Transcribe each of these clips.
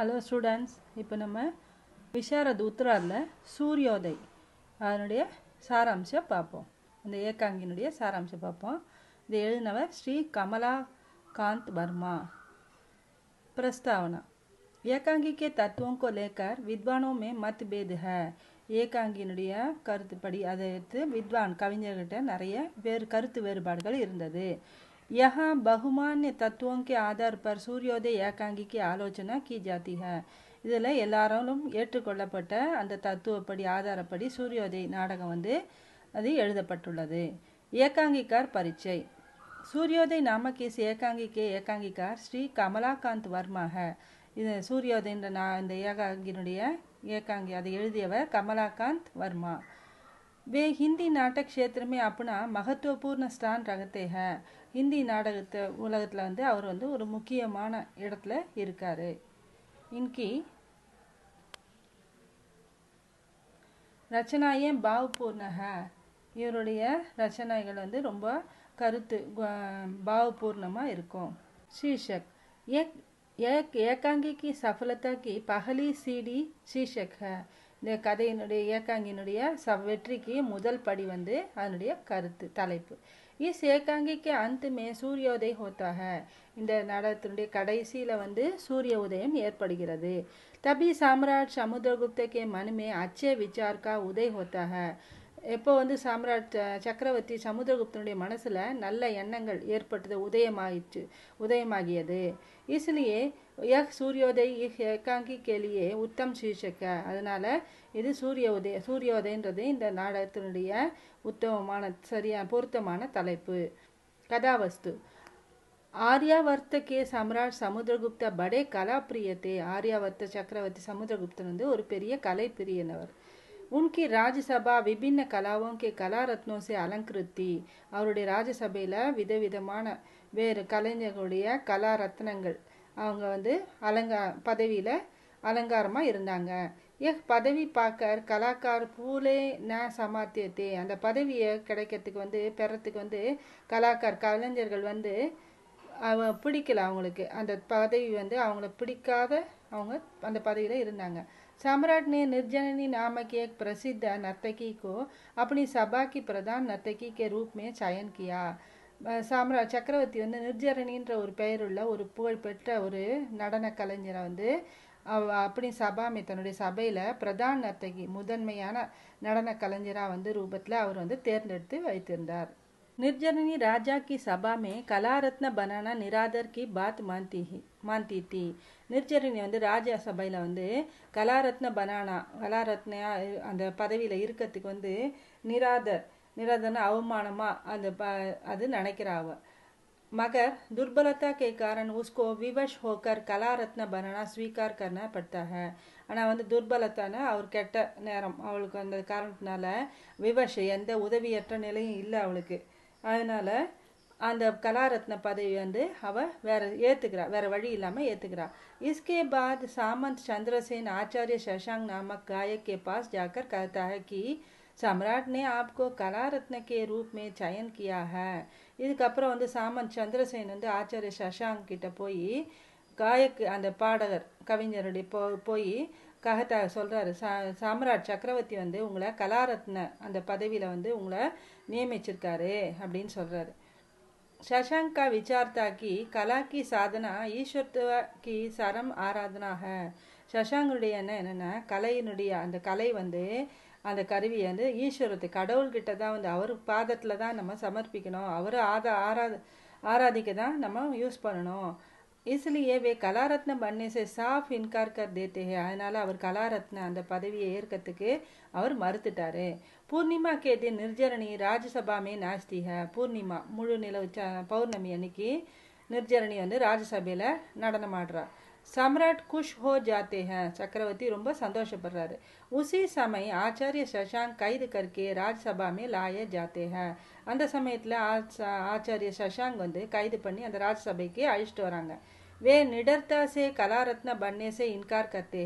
hello students இப்போ நம்ம விஷாரத் உத்தராரில் சூரியோதய் அதனுடைய சாராம்சம் பார்ப்போம் இந்த ஏகாங்கினுடைய சாராம்சம் பார்ப்போம் இது எழுதினவர் ஸ்ரீ கமலா காந்த் வர்மா பிரஸ்தாவனா ஏகாங்கி தத்துவம் கோ லேக்கர் வித்வானோ மே மத்பேது ஹ ஏகாங்கியினுடைய கருத்துப்படி அதை எடுத்து வித்வான் கவிஞர்கிட்ட நிறைய வேறு கருத்து வேறுபாடுகள் இருந்தது यहाँ बहुमान्य तत्वों के आधार पर சூரியோதய ஏகாங்கி की ஆலோசना की जाती है இதில் எல்லாராலும் ஏற்றுக்கொள்ளப்பட்ட அந்த தத்துவப்படி ஆதாரப்படி சூரியோதய நாடகம் வந்து அது எழுதப்பட்டுள்ளது ஏகாங்கிக்கார் பரீட்சை சூரியோதய் நாமக்கீஸ் இஸ் ஏகாங்கிக்கு ஏகாங்கிக்கார் ஸ்ரீ கமலாகாந்த் வர்மாக இது சூரியோதயன்ற நான் இந்த ஏகாங்கினுடைய ஏகாங்கி அதை எழுதியவர் கமலாகாந்த் வர்மா वे हिंदी नाटक क्षेत्र में अपना மகத்துவபூர்ண ஸ்டான் ரகத்தே ஹிந்தி நாடகத்தை உலகத்தில் வந்து அவர் வந்து ஒரு முக்கியமான இடத்துல இருக்கார் இன்கி ரச்சனாயே பாவபூர்ணக இவருடைய ரச்சனைகள் வந்து ரொம்ப கருத்து பாவபூர்ணமாக இருக்கும் शीर्षक ஏக் ஏக் ஏகாங்கிக்கு की सफलता की पहली सीढ़ी शीर्षक இந்த கதையினுடைய ஏகாங்கியினுடைய ச வெற்றிக்கு முதல் படி வந்து அதனுடைய கருத்து தலைப்பு இஸ் ஏகாங்கிக்கு அந்தமே சூரியோதய ஹோத்தாக இந்த நாடகத்தினுடைய கடைசியில் வந்து சூரிய உதயம் ஏற்படுகிறது தபி சாம்ராட் சமுத்திரகுப்தக்கே மனுமே அச்சே விச்சார்க்கா உதய் ஹோத்தாக எப்போ வந்து சாம்ராட் சக்கரவர்த்தி சமுத்திரகுப்தனுடைய மனசில் நல்ல எண்ணங்கள் ஏற்பட்டது உதயமாயிற்று உதயமாகியது இஸ்லியே யக் சூரியோதய் இஹ் ஏகாங்கி கேலியே உத்தம் சீர்ஷக்க அதனால் இது சூரிய உதய சூரியோதயன்றது இந்த நாடகத்தினுடைய உத்தமமான சரியான பொருத்தமான தலைப்பு கதாவஸ்து ஆரியாவர்த்த கே சம்ராட் சமுத்திரகுப்த படே கலாப்பிரியத்தே ஆர்யாவர்த்த சக்கரவர்த்தி சமுத்திரகுப்தன் வந்து ஒரு பெரிய கலை பிரியனவர் उनकी ராஜ்யசபா விபின்ன கலாவும் கே கலாரத்னம் சே அலங்கிருத் தி அவருடைய ராஜ்யசபையில் விதவிதமான வேறு கலைஞர்களுடைய கலா ரத்னங்கள் அவங்க வந்து அலங்கா பதவியில் அலங்காரமாக இருந்தாங்க எஹ் பதவி பார்க்க கலாக்கார் பூலே ந சமாத்தியத்தே அந்த பதவியை கிடைக்கிறதுக்கு வந்து பெறத்துக்கு வந்து கலாக்கார் கலைஞர்கள் வந்து அவ பிடிக்கல அவங்களுக்கு அந்த பதவி வந்து அவங்கள பிடிக்காத அவங்க அந்த பதவியில் இருந்தாங்க सम्राट ने निर्जननी नामक की एक प्रसिद्ध नर्तकी को अपनी सभा की प्रधान नर्तकी के रूप में चयन किया சாம்ராஜ் சக்கரவர்த்தி வந்து நிர்ஜரணின்ற ஒரு பெயருள்ள ஒரு புகழ்பெற்ற ஒரு நடன கலைஞரை வந்து அப்படி சபாமை தன்னுடைய சபையில் பிரதான் நர்த்தகி முதன்மையான நடன கலைஞராக வந்து ரூபத்தில் அவர் வந்து தேர்ந்தெடுத்து வைத்திருந்தார் निर्जननी राजा की सभा में कला रत्न बनाना निरादर की बात मानती ही மாந்தி தீ நிர்ஜரினி வந்து ராஜா சபையில் வந்து கலாரத்ன பனானா கலாரத்னா அந்த பதவியில் இருக்கிறதுக்கு வந்து நிராதர் நிராதர்னு அவமானமாக அந்த ப அது நினைக்கிறாவ मगर दुर्बलता के कारण உஸ்கோ விவஷ் होकर कला रत्न बनाना स्वीकार करना पड़ता ஆனால் வந்து துர்பலத்தான அவர் கெட்ட நேரம் அவளுக்கு அந்த காரணத்தினால விவஷ் எந்த உதவியற்ற நிலையும் இல்லை அவளுக்கு அதனால் அந்த கலாரத்ன பதவி வந்து அவ வேற ஏற்றுக்கிறா வேற வழி இல்லாமல் ஏற்றுக்கிறா இஸ்கே பாத் சாமந்த் சந்திரசேன் ஆச்சாரிய சஷாங் நாமக் காயக் கே பாஸ் जाकर कहता है कि सम्राट ने आपको कला रत्न के रूप இதுக்கப்புறம் வந்து சாமந்த் சந்திரசேன் வந்து ஆச்சாரிய சஷாங்க் கிட்ட போய் காயக்கு அந்த பாடகர் கவிஞருடைய போ போய் கஹத்தா சொல்கிறாரு சா சாம்ராட் சக்கரவர்த்தி வந்து உங்களை கலாரத்ன அந்த பதவியில் வந்து உங்களை நியமிச்சிருக்காரு அப்படின்னு சொல்கிறாரு சசங்கா விசார்த்தாக்கி கலாக்கி சாதனா ஈஸ்வர்த்துவக்கி சரம் ஆராதனாக சசாங்குடைய என்ன என்னென்னா கலையினுடைய அந்த கலை வந்து அந்த கருவி வந்து ஈஸ்வரத்து கடவுள்கிட்ட தான் வந்து அவர் பாதத்தில் தான் நம்ம சமர்ப்பிக்கணும் அவர் ஆத ஆரா ஆராதிக்க தான் நம்ம யூஸ் பண்ணணும் इसलिए वे கலாரத்ன बनने சாஃப் साफ इनकार कर அதனால் அவர் கலாரத்ன அந்த பதவியை ஏற்கத்துக்கு அவர் மறுத்துட்டாரு பூர்ணிமா கேது நிர்ஜரணி ராஜ்யசபாமே நாஸ்தி ஹ பூர்ணிமா முழு நிலவு பௌர்ணமி அன்னைக்கு நிர்ஜரணி வந்து ராஜ்யசபையில் நடனமாடுறா சம்ராட் குஷ் ஹோ ஜாத்தே சக்கரவர்த்தி ரொம்ப சந்தோஷப்படுறாரு உசி சமய ஆச்சாரிய சஷாங்க் கைது கற்கே ராஜ்சபாமே லாய ஜாத்தே அந்த சமயத்தில் ஆச்சாரிய சஷாங்க் வந்து கைது பண்ணி அந்த ராஜ்சபைக்கு அழிச்சிட்டு வராங்க வே निडरता से கலாரத்ன बनने இன்கார் करते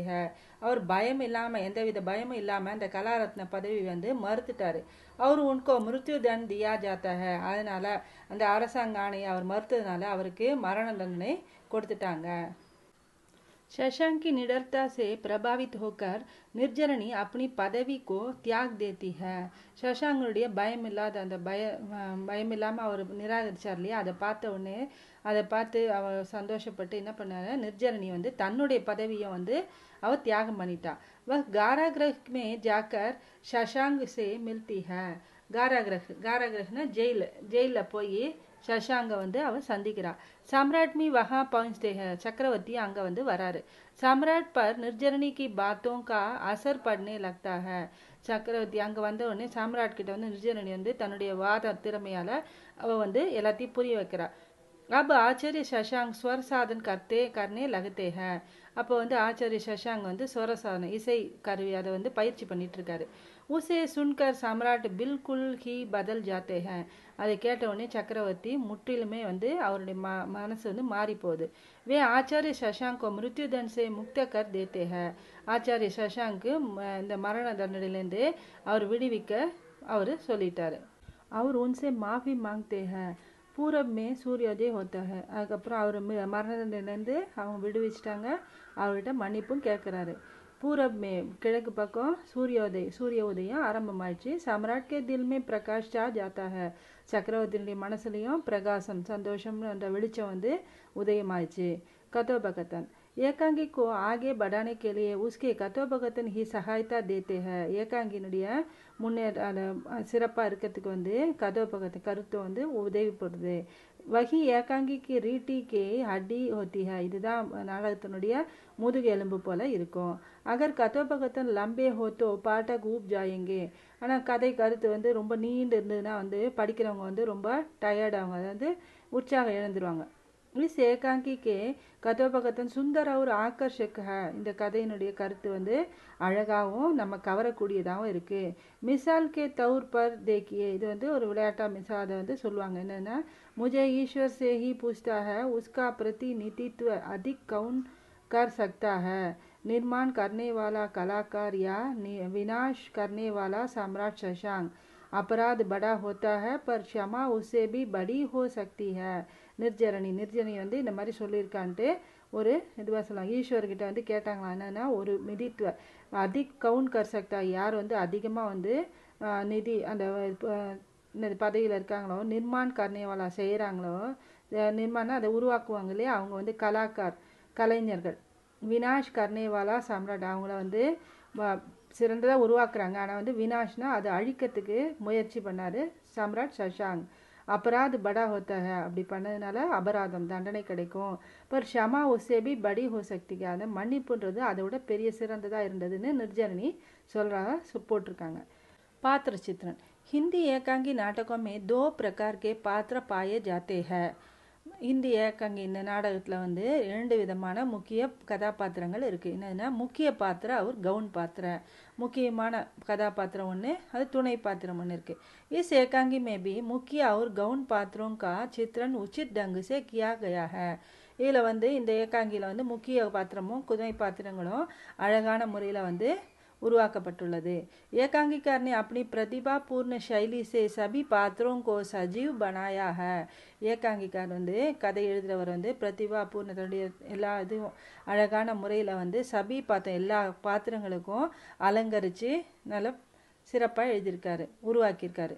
அவர் பயம் இல்லாமல் எந்தவித பயமும் இல்லாமல் அந்த கலாரத்ன பதவி வந்து மறுத்துட்டார் அவர் உன்கோ மிருத்யு தன் தியா ஜாத்தக அதனால் அந்த அரசாங்க ஆணையை அவர் மறுத்ததுனால அவருக்கு மரண தண்டனை கொடுத்துட்டாங்க शशांक की निडरता से प्रभावित होकर निर्जरणी अपनी पदवी को त्याग देती है பயம் இல்லாத அந்த பய பயம் இல்லாமல் அவர் நிராகரிச்சார் இல்லையா அதை பார்த்த உடனே அதை பார்த்து அவள் சந்தோஷப்பட்டு என்ன பண்ணாங்க நிர்ஜரணி வந்து தன்னுடைய பதவியை வந்து அவள் தியாகம் பண்ணிட்டா வ காராகிரகமே ஜாக்கர் சஷாங்கு சே மில்தி ஹ காராகிரஹ் காராகிரகனா ஜெயில் ஜெயிலில் போய் சஷாங்கை வந்து அவள் சந்திக்கிறாள் சம்ராட்மி வஹா பவுன்ஸ்டே சக்கரவர்த்தி அங்கே வந்து வராரு சம்ராட் பர் நிர்ஜரணி கி கா அசர் படனே லக்தாக ஹ சக்கரவர்த்தி அங்கே வந்த உடனே சாம்ராட் கிட்ட வந்து நிர்ஜரணி வந்து தன்னுடைய வாத திறமையால் அவள் வந்து எல்லாத்தையும் புரிய வைக்கிறாள் अब ஆச்சாரிய சஷாங் ஸ்வர் சாதன் கர்த்தே கர்ணே லகத்தேக அப்போ வந்து ஆச்சாரிய சஷாங் வந்து ஸ்வர சாதனை இசை கருவி அதை வந்து பயிற்சி பண்ணிட்டு இருக்காரு உசே சுன்கர் சம்ராட் பில்குல் ஹி பதல் ஜாத்தேக அதை கேட்டவுடனே சக்கரவர்த்தி முற்றிலுமே வந்து அவருடைய ம மனசு வந்து மாறி போகுது வே ஆச்சாரிய சஷாங்கோ மிருத்யு தன்சே முக்த கர் தேத்தேக ஆச்சாரிய சஷாங்க்கு இந்த மரண தண்டனையிலேருந்து அவர் விடுவிக்க அவர் சொல்லிட்டாரு அவர் உன்சே மாஃபி மாங்தேக பூரப் சூரியோதயம் ஒருத்தவங்க அதுக்கப்புறம் அவர் மரணத்திலேருந்து அவங்க விடுவிச்சிட்டாங்க அவர்கிட்ட மன்னிப்பும் கேட்குறாரு பூரமே கிழக்கு பக்கம் சூரியோதய சூரிய உதயம் ஆரம்பமாயிடுச்சு சம்ராட்கே கே தில் மே பிரகாஷ் சக்கரவர்த்தியினுடைய மனசுலையும் பிரகாசம் சந்தோஷம்ன்ற வெளிச்சம் வந்து உதயமாயிடுச்சு கதோபகத்தன் ஏகாங்கி கோ ஆகே படானே के உஸ்கே उसके கத்தோபகத்தன் ஹி சகாயத்தா தேத்தே ஹ ஏகாங்கினுடைய முன்னேற சிறப்பாக இருக்கிறதுக்கு வந்து கதோபகத்தை கருத்து வந்து உதவிப்படுது போடுது வகி ஏகாங்கிக்கு ரீட்டிக்கு அடி ஹோத்திஹ இதுதான் நாடகத்தினுடைய முதுகு எலும்பு போல இருக்கும் அகர் கதோபகத்தன் லம்பே ஹோத்தோ பாட்டா கூப் ஜாயங்கே ஆனால் கதை கருத்து வந்து ரொம்ப நீண்டு இருந்ததுன்னா வந்து படிக்கிறவங்க வந்து ரொம்ப டயர்டாக வந்து உற்சாகம் இழந்துருவாங்க மிஸ் ஏகாங்கிக்கு கதோபகத்தன் சுந்தர ஒரு ஆக்கர்ஷக இந்த கதையினுடைய கருத்து வந்து அழகாகவும் நம்ம கவரக்கூடியதாகவும் இருக்குது மிசால் கே தௌர் பர் தேக்கியே இது வந்து ஒரு விளையாட்டாக மிசா அதை வந்து சொல்லுவாங்க என்னென்னா முஜே ஈஸ்வர் சே ஹி பூஸ்தா ஹ உஸ்கா பிரதி நிதித்துவ அதிக் கவுன் கர் சக்தா ஹ निर्माण करने वाला कलाकार या विनाश करने वाला सम्राट शशांक अपराध बड़ा होता है पर क्षमा उससे भी बड़ी हो सकती है நிர்ஜரணி நிர்ஜரணி வந்து இந்த மாதிரி சொல்லியிருக்கான்ட்டு ஒரு இதுவாக சொல்லலாம் ஈஸ்வர்கிட்ட வந்து கேட்டாங்களா என்னென்னா ஒரு மிதித்துவ அதிக் கவுன் கர்சக்தா யார் வந்து அதிகமாக வந்து நிதி அந்த பதவியில் இருக்காங்களோ நிர்மாண் கர்ணேவாலா செய்கிறாங்களோ நிர்மாணம் அதை உருவாக்குவாங்க இல்லையா அவங்க வந்து கலாக்கார் கலைஞர்கள் வினாஷ் கர்ணேவாலா சம்ராட் அவங்கள வந்து சிறந்ததாக உருவாக்குறாங்க ஆனால் வந்து வினாஷ்னா அதை அழிக்கிறதுக்கு முயற்சி பண்ணார் சம்ராட் சஷாங் அபராத் படா ஹோத்தக அப்படி பண்ணதுனால அபராதம் தண்டனை கிடைக்கும் பர் ஷமா ஒசேபி படி ஹோ சக்திக்கு அந்த மன்னிப்புன்றது விட பெரிய சிறந்ததாக இருந்ததுன்னு நிர்ஜனனி சொல்கிறாங்க போட்டிருக்காங்க பாத்திர சித்திரன் ஹிந்தி ஏகாங்கி நாடகமே தோ பிரகார்கே பாத்திர பாய ஜாத்தேக இந்திய ஏக்கங்க இந்த நாடகத்தில் வந்து இரண்டு விதமான முக்கிய கதாபாத்திரங்கள் இருக்குது என்னதுன்னா முக்கிய பாத்திரம் அவர் கவுன் பாத்திரம் முக்கியமான கதாபாத்திரம் ஒன்று அது துணை பாத்திரம் ஒன்று இருக்குது இஸ் ஏகாங்கி மேபி முக்கிய அவர் கவுன் பாத்திரம் கா சித்திரன் உச்சித் டங்கு சே கியா किया இதில் வந்து இந்த ஏகாங்கியில் வந்து முக்கிய பாத்திரமும் குதிரை பாத்திரங்களும் அழகான முறையில் வந்து உருவாக்கப்பட்டுள்ளது एकांगिकार அப்படி பிரதிபா பூர்ண शैली से சபி पात्रों கோ சஜீவ் बनाया है ஏகாங்கிக்கார் வந்து கதை எழுதுகிறவர் வந்து பிரதிபா பூர்ண எல்லா இதுவும் அழகான முறையில் வந்து சபி பாத்திரம் எல்லா பாத்திரங்களுக்கும் அலங்கரித்து நல்லா சிறப்பாக எழுதியிருக்காரு உருவாக்கியிருக்காரு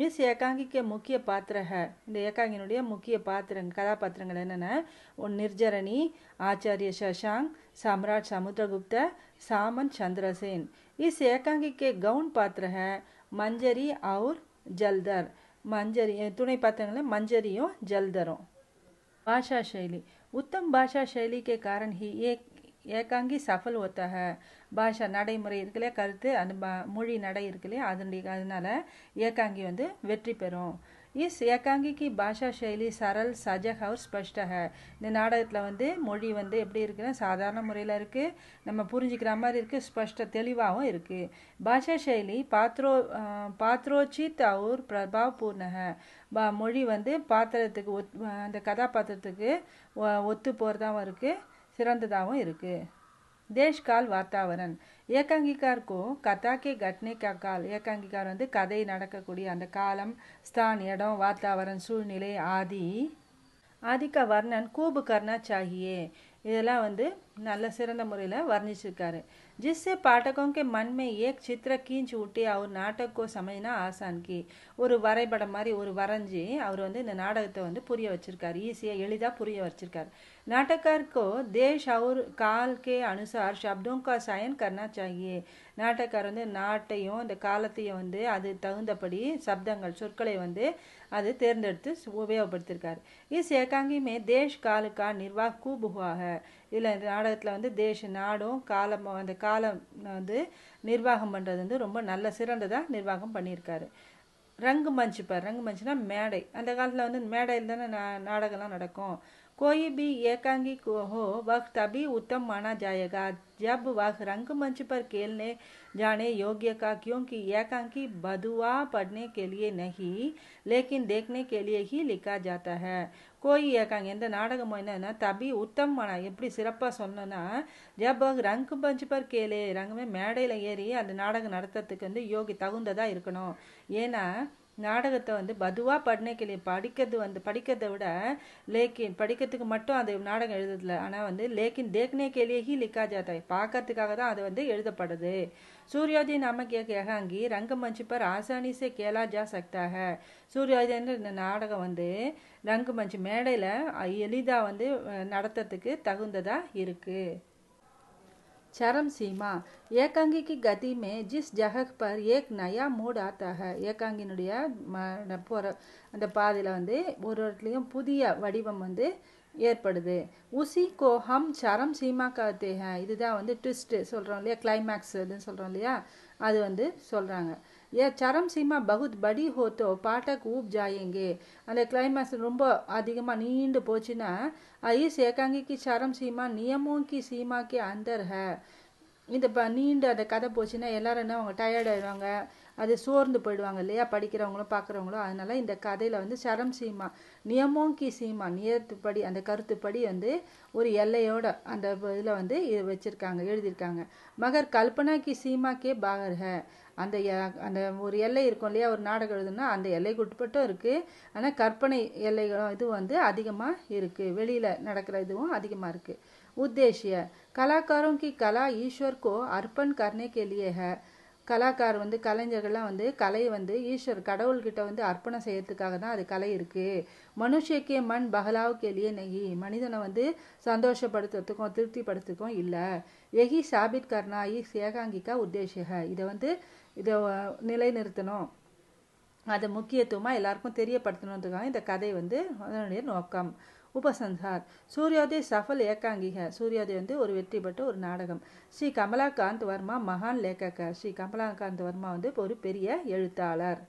மிஸ் ஏகாங்கிக்கு முக்கிய பாத்திரக இந்த ஏகாங்கினுடைய முக்கிய பாத்திரங்கள் கதாபாத்திரங்கள் என்னென்ன நிர்ஜரணி ஆச்சாரிய சஷாங் சம்ராட் சமுத்திரகுப்த सामन चंद्रसेन इस एकांकी के गौण पात्र हैं मंजरी और जलदर मंजरी तुणை पात्रங்கள मंजरियों जलदरों भाषा शैली उत्तम भाषा शैली के कारण ही ஏகாங்கி சஃபல் ஒத்தக பாஷா நடைமுறை இருக்குல்லையா கருத்து அந்த மொழி நடை இருக்குல்லையா அதனுடைய அதனால் ஏகாங்கி வந்து வெற்றி பெறும் இஸ் ஏகாங்கிக்கு பாஷா சைலி சரல் சஜக் அவர் ஸ்பஷ்டக இந்த நாடகத்தில் வந்து மொழி வந்து எப்படி இருக்குன்னா சாதாரண முறையில் இருக்குது நம்ம புரிஞ்சுக்கிற மாதிரி இருக்குது ஸ்பஷ்ட தெளிவாகவும் இருக்குது பாஷா சைலி பாத்ரோ பாத்ரோச்சித் அவர் பிரபாவ் பூர்ணக பா மொழி வந்து பாத்திரத்துக்கு ஒத் அந்த கதாபாத்திரத்துக்கு ஒத்து போகிறதாகவும் இருக்குது சிறந்ததாகவும் இருக்குது தேஷ்கால் வாத்தாவரன் ஏகாங்கிகாருக்கும் கதாக்கே கட்னே கக்கால் ஏகாங்கிகார் வந்து கதை நடக்கக்கூடிய அந்த காலம் ஸ்தான் இடம் வாத்தாவரன் சூழ்நிலை ஆதி ஆதிக்க வர்ணன் கூபு கர்ணா இதெல்லாம் வந்து நல்ல சிறந்த முறையில் வர்ணிச்சிருக்காரு ஜிஸ்ஸே पाठकों के मन में एक ஊட்டி அவர் நாட்டக்கோ சமயனா சமைனா ஒரு வரைபடம் மாதிரி ஒரு வரைஞ்சி அவர் வந்து இந்த நாடகத்தை வந்து புரிய வச்சிருக்காரு ஈஸியாக எளிதாக புரிய வச்சிருக்காரு नाटककार தேஷ் देश கால்கே அனுசார் के अनुसार शब्दों का चयन நாட்டக்கார் வந்து நாட்டையும் இந்த காலத்தையும் வந்து அது தகுந்தபடி சப்தங்கள் சொற்களை வந்து அது தேர்ந்தெடுத்து உபயோகப்படுத்தியிருக்கார் இஸ் ஏகாங்கி தேஷ் காலுக்கா நிர்வாக கூபுகாக இதில் இந்த நாடகத்தில் வந்து தேச நாடும் காலம் அந்த காலம் வந்து நிர்வாகம் பண்ணுறது வந்து ரொம்ப நல்ல சிறந்ததாக நிர்வாகம் பண்ணியிருக்காரு ரங்கு மஞ்சு பார் ரங்கு மஞ்சுனா மேடை அந்த காலத்தில் வந்து மேடையில் தானே நா நாடகம்லாம் நடக்கும் கோயி பி ஏகாங்கி கோஹோ வஹ் தபி உத்தம் उत्तम ஜாயகா ஜப் வஹ் ரங்கு மஞ்சு पर खेलने जाने योग्य கி ஏகாங்கி பதுவா படனே கேலியே நகி லேக்கின் தேக்னே लेकिन ஹி லிக்கா ஜாத்தா கோயி ஏக்காங்க எந்த நாடகமோ என்னன்னா தபி உத்தம்மனா எப்படி சிறப்பாக சொன்னோன்னா ஜபக் ரங்கு பஞ்சு பர் கேளு ரங்கமே மேடையில் ஏறி அந்த நாடகம் நடத்துறதுக்கு வந்து யோகி தகுந்ததாக இருக்கணும் ஏன்னா நாடகத்தை வந்து பதுவாக பண்ணைக்கிளி படிக்கிறது வந்து படிக்கிறதை விட லேக்கின் படிக்கிறதுக்கு மட்டும் அந்த நாடகம் எழுதுறதில்ல ஆனால் வந்து லேக்கின் தேக்னே கேலியகி லிக்கா ஜாத்தாய் பார்க்கறதுக்காக தான் அது வந்து எழுதப்படுது சூரியோதய நாம கேகாங்கி ரங்கமஞ்சு பர் ஆசானிசே கேலா ஜா சக்தாக சூரியோதயன்ற இந்த நாடகம் வந்து ரங்கமஞ்சு மேடையில் எளிதாக வந்து நடத்துறதுக்கு தகுந்ததாக இருக்குது चरम सीमा ஏகாங்கி की गति में जिस जगह पर एक नया मूड ஏகாங்கினுடைய ம போகிற அந்த பாதையில் வந்து ஒரு இடத்துலையும் புதிய வடிவம் வந்து ஏற்படுது உசி கோஹம் சரம் சீமா காத்தே இதுதான் வந்து ட்விஸ்ட்டு சொல்கிறோம் இல்லையா கிளைமேக்ஸ் இதுன்னு சொல்கிறோம் இல்லையா அது வந்து சொல்கிறாங்க ஏ चरम सीमा बहुत படி ஹோத்தோ பாட்டக் ஊப் ஜாயிங்க அந்த கிளைமேக்ஸ் ரொம்ப அதிகமாக நீண்டு போச்சுன்னா ஐஸ் ஏகாங்கிக்கு சரம் சீமா நியமோங்கி சீமாக்கி அந்தர் ஹ இந்த ப நீண்டு அந்த கதை போச்சுன்னா எல்லாரும் என்ன அவங்க டயர்ட் ஆயிடுவாங்க அது சோர்ந்து போயிடுவாங்க இல்லையா படிக்கிறவங்களும் பார்க்குறவங்களும் அதனால இந்த கதையில் வந்து சரம் சீமா நியமோங்கி சீமா நியத்துப்படி அந்த கருத்துப்படி வந்து ஒரு எல்லையோட அந்த இதில் வந்து வச்சுருக்காங்க எழுதியிருக்காங்க மகர் கல்பனா கி சீமா கே பாகர் ஹ அந்த அந்த ஒரு எல்லை இருக்கும் இல்லையா ஒரு நாடகம் எழுதுனா அந்த எல்லைக்கு உட்பட்டும் இருக்குது ஆனால் கற்பனை எல்லை இது வந்து அதிகமாக இருக்குது வெளியில் நடக்கிற இதுவும் அதிகமாக இருக்குது உத்தேசிய கலாக்காரம் கி கலா ईश्वर அர்ப்பன் अर्पण करने கலாக்கார் வந்து கலைஞர்கள்லாம் வந்து கலை வந்து ஈஸ்வர் கடவுள்கிட்ட வந்து அர்ப்பணம் செய்யறதுக்காக தான் அது கலை இருக்குது மனுஷக்கே மண் பகலாவுக்கு எளிய நெகி மனிதனை வந்து சந்தோஷப்படுத்துறதுக்கும் திருப்திப்படுத்துக்கும் இல்லை எகி சாபித் கர்ணா இ சேகாங்கிக்கா உத்தேசக இதை வந்து இதை நிலைநிறுத்தணும் அதை முக்கியத்துவமாக எல்லாருக்கும் தெரியப்படுத்தணுன்றதுக்காக இந்த கதை வந்து அதனுடைய நோக்கம் உபசம்ஹார் சூரியோதய சஃபல் ஏகாங்கிக சூரியோதய் வந்து ஒரு வெற்றி பெற்ற ஒரு நாடகம் ஸ்ரீ கமலாகாந்த் வர்மா மகான் லேக்கக ஸ்ரீ கமலாகாந்த் வர்மா வந்து ஒரு பெரிய எழுத்தாளர்